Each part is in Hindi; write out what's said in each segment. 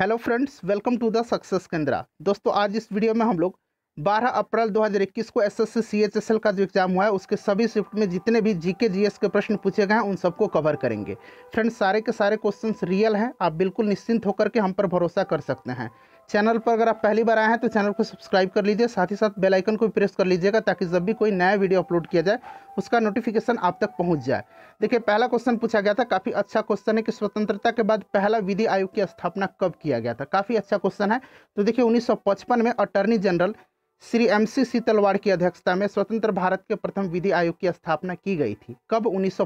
hello friends welcome to the success Kendra दोस्तों आज इस वीडियो में हम लोग 12 अप्रैल 2021 को एसएससी एस का जो एग्ज़ाम हुआ है उसके सभी शिफ्ट में जितने भी जीके जीएस के प्रश्न पूछे गए हैं उन सबको कवर करेंगे फ्रेंड्स सारे के सारे क्वेश्चंस रियल हैं आप बिल्कुल निश्चिंत होकर के हम पर भरोसा कर सकते हैं चैनल पर अगर आप पहली बार आए हैं तो चैनल को सब्सक्राइब कर लीजिए साथ ही साथ बेल आइकन को भी प्रेस कर लीजिएगा ताकि जब भी कोई नया वीडियो अपलोड किया जाए उसका नोटिफिकेशन आप तक पहुंच जाए देखिए पहला क्वेश्चन पूछा गया था काफ़ी अच्छा क्वेश्चन है कि स्वतंत्रता के बाद पहला विधि आयोग की स्थापना कब किया गया था काफ़ी अच्छा क्वेश्चन है तो देखिए उन्नीस में attorney general Shri M C Setalvad की अध्यक्षता में स्वतंत्र भारत के प्रथम विधि आयोग की स्थापना की गई थी कब उन्नीस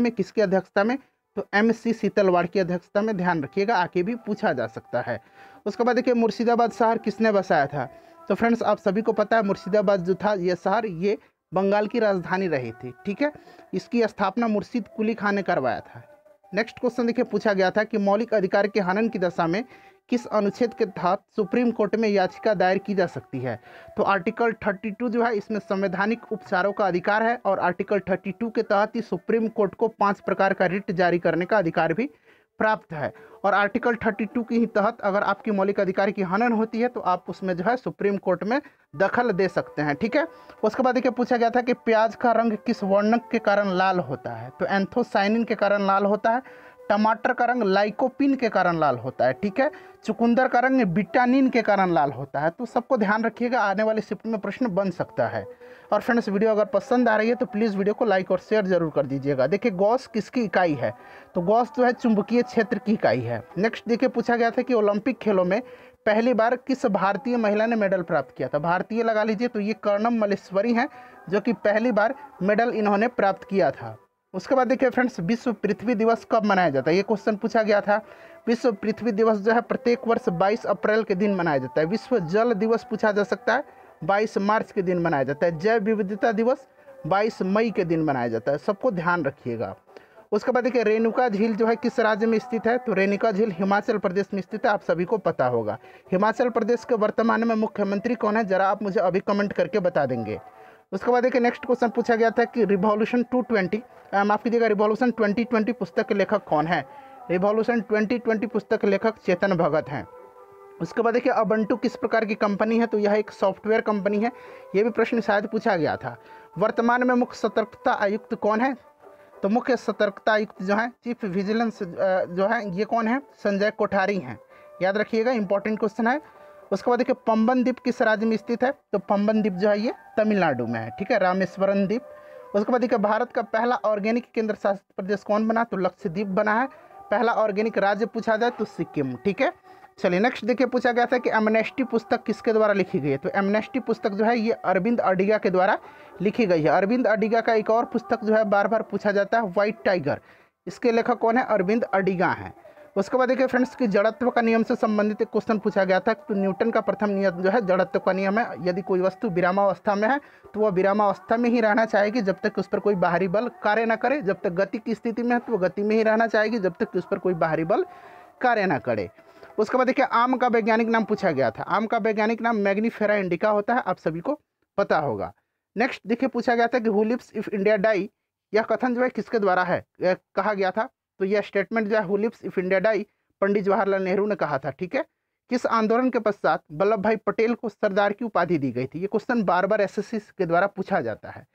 में किसकी अध्यक्षता में तो एम सी सीतलवाड़ की अध्यक्षता में ध्यान रखिएगा आके भी पूछा जा सकता है उसके बाद देखिए मुर्शिदाबाद शहर किसने बसाया था तो फ्रेंड्स आप सभी को पता है मुर्शिदाबाद जो था ये शहर ये बंगाल की राजधानी रही थी ठीक है इसकी स्थापना मुर्शिद कुली खान ने करवाया था नेक्स्ट क्वेश्चन देखिए पूछा गया था कि मौलिक अधिकार के हनन की दशा में किस अनुच्छेद के तहत सुप्रीम कोर्ट में याचिका दायर की जा सकती है तो आर्टिकल 32 जो है इसमें संवैधानिक उपचारों का अधिकार है और आर्टिकल 32 के तहत ही सुप्रीम कोर्ट को पांच प्रकार का रिट जारी करने का अधिकार भी प्राप्त है और आर्टिकल 32 के ही तहत अगर आपकी मौलिक अधिकार की हनन होती है तो आप उसमें जो है सुप्रीम कोर्ट में दखल दे सकते हैं ठीक है उसके बाद देखिए पूछा गया था कि प्याज का रंग किस वर्णक के कारण लाल होता है तो एंथोसाइनिन के कारण लाल होता है टमाटर का रंग लाइकोपिन के कारण लाल होता है ठीक है चुकंदर का रंग विटामिन के कारण लाल होता है तो सबको ध्यान रखिएगा आने वाले शिफ्ट में प्रश्न बन सकता है और फ्रेंड्स वीडियो अगर पसंद आ रही है तो प्लीज़ वीडियो को लाइक और शेयर जरूर कर दीजिएगा देखिए गॉस किसकी इकाई है तो गॉस जो है चुंबकीय क्षेत्र की इकाई है नेक्स्ट देखिए पूछा गया था कि ओलंपिक खेलों में पहली बार किस भारतीय महिला ने मेडल प्राप्त किया था भारतीय लगा लीजिए तो ये कर्णम मलेश्वरी हैं जो कि पहली बार मेडल इन्होंने प्राप्त किया था उसके बाद देखिए फ्रेंड्स विश्व पृथ्वी दिवस कब मनाया जाता है ये क्वेश्चन पूछा गया था विश्व पृथ्वी दिवस जो है प्रत्येक वर्ष 22 अप्रैल के दिन मनाया जाता है विश्व जल दिवस पूछा जा सकता है 22 मार्च के दिन मनाया जाता है जैव विविधता दिवस 22 मई के दिन मनाया जाता है सबको ध्यान रखिएगा उसके बाद देखिए रेणुका झील जो है किस राज्य में स्थित है तो रेणुका झील हिमाचल प्रदेश में स्थित है आप सभी को पता होगा हिमाचल प्रदेश के वर्तमान में मुख्यमंत्री कौन है जरा आप मुझे अभी कमेंट करके बता देंगे उसके बाद देखिए नेक्स्ट क्वेश्चन पूछा गया था कि रिवॉल्यूशन 220 माफ कीजिएगा रिवॉल्यूशन 2020 पुस्तक के लेखक कौन है रिवॉल्यूशन 2020 पुस्तक के लेखक चेतन भगत हैं उसके बाद देखिए अबंटू किस प्रकार की कंपनी है तो यह एक सॉफ्टवेयर कंपनी है ये भी प्रश्न शायद पूछा गया था वर्तमान में मुख्य सतर्कता आयुक्त कौन है तो मुख्य सतर्कता आयुक्त जो है चीफ विजिलेंस जो है ये कौन है संजय कोठारी हैं याद रखिएगा इंपॉर्टेंट क्वेश्चन है उसके बाद देखिए पम्बन द्वीप किस राज्य में स्थित है तो पम्बन द्वीप जो है ये तमिलनाडु में है ठीक है रामेश्वरम द्वीप उसके बाद देखिए भारत का पहला ऑर्गेनिक केंद्र शासित प्रदेश कौन बना तो लक्षद्वीप बना है पहला ऑर्गेनिक राज्य पूछा जाए तो सिक्किम ठीक है चलिए नेक्स्ट देखिए पूछा गया था कि एमनेस्टी पुस्तक किसके द्वारा लिखी गई है तो एमनेस्टी पुस्तक जो है ये अरविंद अडिगा के द्वारा लिखी गई है अरविंद अडिगा का एक और पुस्तक जो है बार बार पूछा जाता है व्हाइट टाइगर इसके लेखक कौन है अरविंद अडिगा हैं उसके बाद देखिए फ्रेंड्स कि जड़त्व का नियम से संबंधित एक क्वेश्चन पूछा गया था तो न्यूटन का प्रथम नियम जो है जड़त्व का नियम है यदि कोई वस्तु विरामावस्था में है तो वह विरामावस्था में ही रहना चाहेगी जब तक उस पर कोई बाहरी बल कार्य ना करे जब तक गति की स्थिति में है तो वह गति में ही रहना चाहेगी जब तक उस पर कोई बाहरी बल कार्य ना करे उसके बाद देखिए आम का वैज्ञानिक नाम पूछा गया था आम का वैज्ञानिक नाम मैग्नीफेरा इंडिका होता है आप सभी को पता होगा नेक्स्ट देखिए पूछा गया था कि who lives if India die यह कथन जो है किसके द्वारा है कहा गया था तो यह स्टेटमेंट जो है who lives if India die Pandit Jawaharlal Nehru ने कहा था ठीक है किस आंदोलन के पश्चात वल्लभ भाई पटेल को सरदार की उपाधि दी गई थी ये क्वेश्चन बार बार एस के द्वारा पूछा जाता है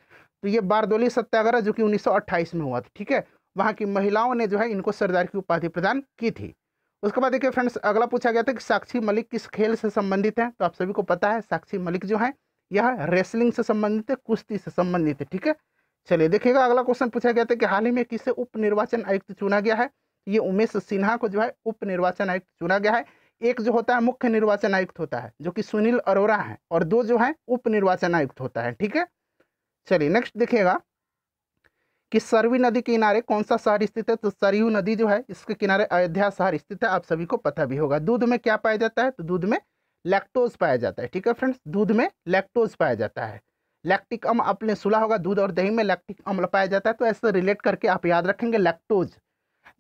तो ये बारदोली सत्याग्रह जो कि उन्नीस में हुआ था ठीक है वहाँ की महिलाओं ने जो है इनको सरदार की उपाधि प्रदान की थी उसके बाद देखिए फ्रेंड्स अगला पूछा गया था कि साक्षी मलिक किस खेल से संबंधित है तो आप सभी को पता है साक्षी मलिक जो है यह रेसलिंग से संबंधित है कुश्ती से संबंधित है ठीक है चलिए देखिएगा अगला क्वेश्चन पूछा गया था कि हाल ही में किसे उप निर्वाचन आयुक्त चुना गया है ये उमेश सिन्हा को जो है उप निर्वाचन आयुक्त चुना गया है एक जो होता है मुख्य निर्वाचन आयुक्त होता है जो कि सुनील अरोरा है और दो जो है उप निर्वाचन आयुक्त होता है ठीक है चलिए नेक्स्ट देखिएगा कि सरवी नदी के किनारे कौन सा शहर स्थित है तो सरयू नदी जो है इसके किनारे अयोध्या शहर स्थित है आप सभी को पता भी होगा दूध में क्या पाया जाता है तो दूध में लैक्टोज पाया जाता है ठीक है फ्रेंड्स दूध में लैक्टोज पाया जाता है लैक्टिक अम्ल आपने सुना होगा दूध और दही में लैक्टिक अम्ल पाया जाता है तो ऐसे रिलेट करके आप याद रखेंगे लैक्टोज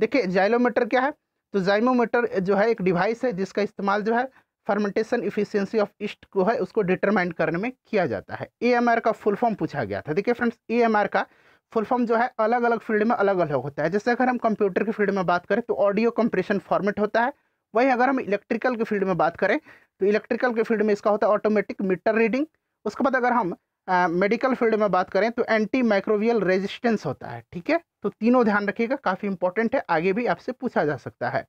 देखिए जाइलोमीटर क्या है तो जाइमोमीटर जो है एक डिवाइस है जिसका इस्तेमाल जो है फर्मेंटेशन इफिशियंसी ऑफ ईस्ट को है उसको डिटरमाइन करने में किया जाता है ए का फुल फॉर्म पूछा गया था देखिए फ्रेंड्स ए का फुल फॉर्म जो है अलग अलग फील्ड में अलग अलग होता है जैसे अगर हम कंप्यूटर के फील्ड में बात करें तो ऑडियो कंप्रेशन फॉर्मेट होता है वहीं अगर हम इलेक्ट्रिकल के फील्ड में बात करें तो इलेक्ट्रिकल के फील्ड में इसका होता है ऑटोमेटिक मीटर रीडिंग उसके बाद अगर हम मेडिकल फील्ड में बात करें तो एंटी माइक्रोवियल रेजिस्टेंस होता है ठीक है तो तीनों ध्यान रखिएगा काफ़ी इंपॉर्टेंट है आगे भी आपसे पूछा जा सकता है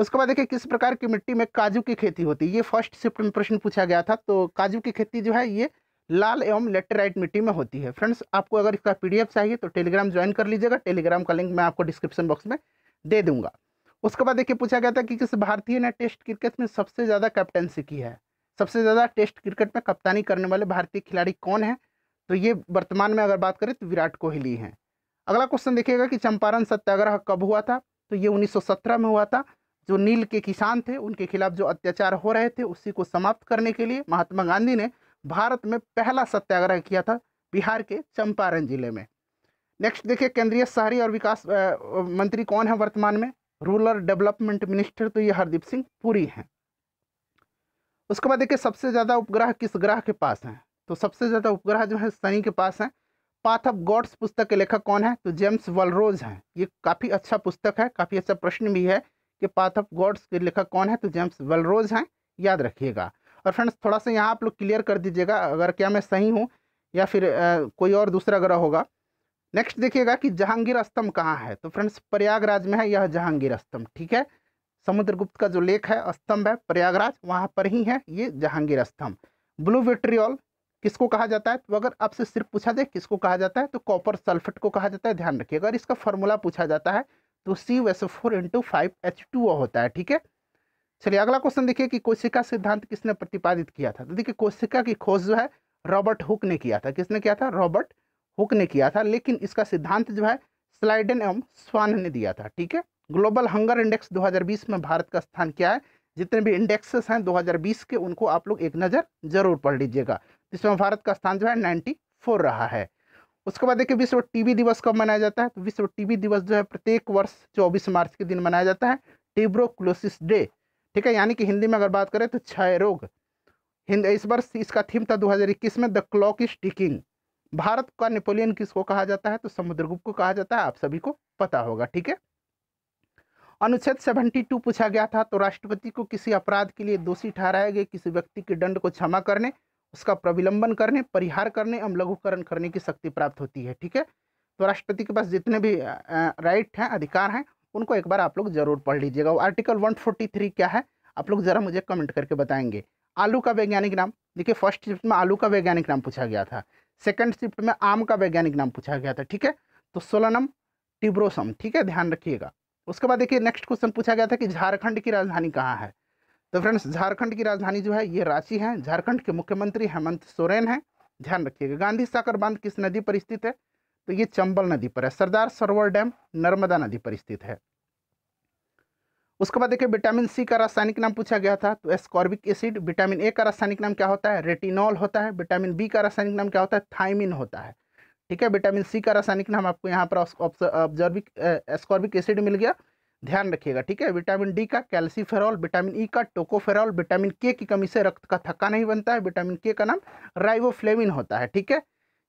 उसके बाद देखिए किस प्रकार की मिट्टी में काजू की खेती होती है ये फर्स्ट शिफ्ट में प्रश्न पूछा गया था तो काजू की खेती जो है ये लाल एवं लेटराइट मिट्टी में होती है फ्रेंड्स आपको अगर इसका पी चाहिए तो टेलीग्राम ज्वाइन कर लीजिएगा टेलीग्राम का लिंक मैं आपको डिस्क्रिप्शन बॉक्स में दे दूंगा उसके बाद देखिए पूछा गया था कि किस भारतीय ने टेस्ट क्रिकेट में सबसे ज़्यादा कैप्टनसी की है सबसे ज़्यादा टेस्ट क्रिकेट में कप्तानी करने वाले भारतीय खिलाड़ी कौन हैं तो ये वर्तमान में अगर बात करें तो विराट कोहली हैं अगला क्वेश्चन देखिएगा कि चंपारण सत्याग्रह कब हुआ था तो ये 1917 में हुआ था जो नील के किसान थे उनके खिलाफ जो अत्याचार हो रहे थे उसी को समाप्त करने के लिए महात्मा गांधी ने भारत में पहला सत्याग्रह किया था बिहार के चंपारण जिले में नेक्स्ट देखिए केंद्रीय शहरी और विकास मंत्री कौन है वर्तमान में रूरल डेवलपमेंट मिनिस्टर तो ये हरदीप सिंह पुरी हैं उसके बाद देखिए सबसे ज़्यादा उपग्रह किस ग्रह के पास हैं तो सबसे ज़्यादा उपग्रह जो है शनि के पास हैं पाथ ऑफ गॉड्स पुस्तक के लेखक कौन है तो जेम्स वलरोज हैं ये काफ़ी अच्छा पुस्तक है काफ़ी अच्छा प्रश्न भी है कि पाथ ऑफ गॉड्स के लेखक कौन है तो जेम्स वलरोज हैं याद रखिएगा और फ्रेंड्स थोड़ा सा यहाँ आप लोग क्लियर कर दीजिएगा अगर क्या मैं सही हूँ या फिर आ, कोई और दूसरा ग्रह होगा नेक्स्ट देखिएगा कि जहांगीर अस्तम कहाँ है तो फ्रेंड्स प्रयागराज में है यह जहांगीर अस्तम ठीक है समुद्रगुप्त का जो लेख है स्तंभ है प्रयागराज वहाँ पर ही है ये जहांगीर स्तंभ ब्लू विट्रियल किसको कहा जाता है तो अगर आपसे सिर्फ पूछा जाए किसको कहा जाता है तो कॉपर सल्फेट को कहा जाता है ध्यान रखिए अगर इसका फॉर्मूला पूछा जाता है तो सी वैसे four into five H two O होता है ठीक है चलिए अगला क्वेश्चन देखिए कि कोशिका सिद्धांत किसने प्रतिपादित किया था तो देखिए कोशिका की खोज जो है रॉबर्ट हुक ने किया था किसने किया था रॉबर्ट हुक ने किया था लेकिन इसका सिद्धांत जो है स्लाइडन एवं स्वान ने दिया था ठीक है ग्लोबल हंगर इंडेक्स 2020 में भारत का स्थान क्या है जितने भी इंडेक्सेस हैं 2020 के उनको आप लोग एक नज़र जरूर पढ़ लीजिएगा जिसमें भारत का स्थान जो है नाइन्टी रहा है उसके बाद देखिए विश्व टीबी दिवस कब मनाया जाता है तो विश्व टीबी दिवस जो है प्रत्येक वर्ष चौबीस मार्च के दिन मनाया जाता है टिब्रोक्लोसिस डे ठीक है यानी कि हिंदी में अगर बात करें तो क्षय रोग हिंद इस वर्ष इसका थीम था 2021 में the clock is ticking Bharat का नेपोलियन किसको कहा जाता है तो समुद्रगुप्त को कहा जाता है आप सभी को पता होगा ठीक है अनुच्छेद 72 पूछा गया था तो राष्ट्रपति को किसी अपराध के लिए दोषी ठहराए गए किसी व्यक्ति के दंड को क्षमा करने उसका प्रविलंबन करने परिहार करने एवं लघुकरण करने की शक्ति प्राप्त होती है ठीक है तो राष्ट्रपति के पास जितने भी राइट हैं अधिकार हैं उनको एक बार आप लोग जरूर पढ़ लीजिएगा आर्टिकल थ्री क्या है आप लोग ज़रा मुझे कमेंट करके बताएंगे आलू का वैज्ञानिक नाम देखिए फर्स्ट शिफ्ट में आलू का वैज्ञानिक नाम पूछा गया था सेकंड शिफ्ट में आम का वैज्ञानिक नाम पूछा गया था ठीक है तो सोलनम टिब्रोसम ठीक है ध्यान रखिएगा उसके बाद देखिए नेक्स्ट क्वेश्चन पूछा गया था कि झारखंड की राजधानी कहाँ है तो फ्रेंड्स झारखंड की राजधानी जो है ये रांची है झारखंड के मुख्यमंत्री हेमंत सोरेन हैं ध्यान रखिएगा गांधी सागर बांध किस नदी पर स्थित है तो ये चंबल नदी पर है सरदार सरोवर डैम नर्मदा नदी पर स्थित है उसके बाद देखिए विटामिन सी का रासायनिक नाम पूछा गया था तो एस्कॉर्बिक एसिड विटामिन ए का रासायनिक नाम क्या होता है रेटिनॉल होता है विटामिन बी का रासायनिक नाम क्या होता है थाइमिन होता है ठीक है विटामिन सी का रासायनिक नाम आपको यहाँ पर ऑब्जर्विक एस्कॉर्बिक एसिड मिल गया ध्यान रखिएगा ठीक है विटामिन डी का कैल्सीफेरॉल विटामिन ई e का टोकोफेरॉल विटामिन के की कमी से रक्त का थक्का नहीं बनता है विटामिन के का नाम राइवोफ्लेविन होता है ठीक है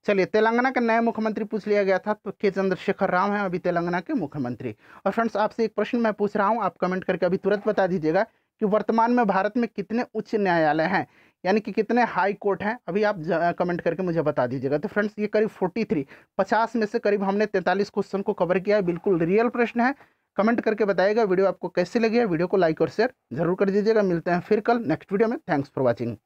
चलिए तेलंगाना का नया मुख्यमंत्री पूछ लिया गया था तो के चंद्रशेखर राव हैं अभी तेलंगाना के मुख्यमंत्री और फ्रेंड्स आपसे एक प्रश्न मैं पूछ रहा हूँ आप कमेंट करके अभी तुरंत बता दीजिएगा कि वर्तमान में भारत में कितने उच्च न्यायालय हैं यानी कि कितने हाई कोर्ट हैं अभी आप कमेंट करके मुझे बता दीजिएगा तो फ्रेंड्स ये करीब 43 50 में से करीब हमने 43 क्वेश्चन को कवर किया है बिल्कुल रियल प्रश्न है कमेंट करके बताइएगा वीडियो आपको कैसी लगी है वीडियो को लाइक और शेयर जरूर कर दीजिएगा मिलते हैं फिर कल नेक्स्ट वीडियो में थैंक्स फॉर वॉचिंग